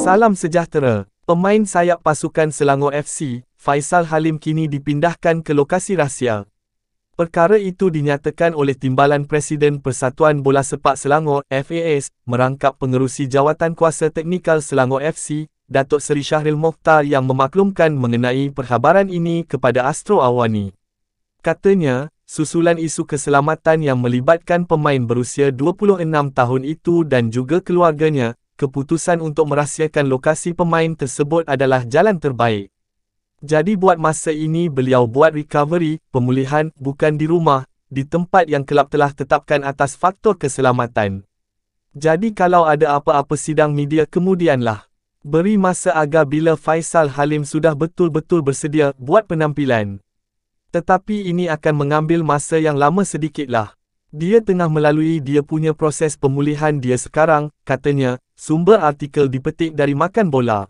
Salam sejahtera. Pemain sayap pasukan Selangor FC, Faisal Halim kini dipindahkan ke lokasi rahsia. Perkara itu dinyatakan oleh Timbalan Presiden Persatuan Bola Sepak Selangor, FAS, merangkap pengerusi jawatan kuasa teknikal Selangor FC, Datuk Seri Syahril Mokhtar yang memaklumkan mengenai perkhabaran ini kepada Astro Awani. Katanya, susulan isu keselamatan yang melibatkan pemain berusia 26 tahun itu dan juga keluarganya, keputusan untuk merahsiakan lokasi pemain tersebut adalah jalan terbaik. Jadi buat masa ini beliau buat recovery, pemulihan, bukan di rumah, di tempat yang kelab telah tetapkan atas faktor keselamatan. Jadi kalau ada apa-apa sidang media kemudianlah, beri masa agar bila Faisal Halim sudah betul-betul bersedia buat penampilan. Tetapi ini akan mengambil masa yang lama sedikitlah. Dia tengah melalui dia punya proses pemulihan dia sekarang, katanya, Sumber artikel dipetik dari makan bola.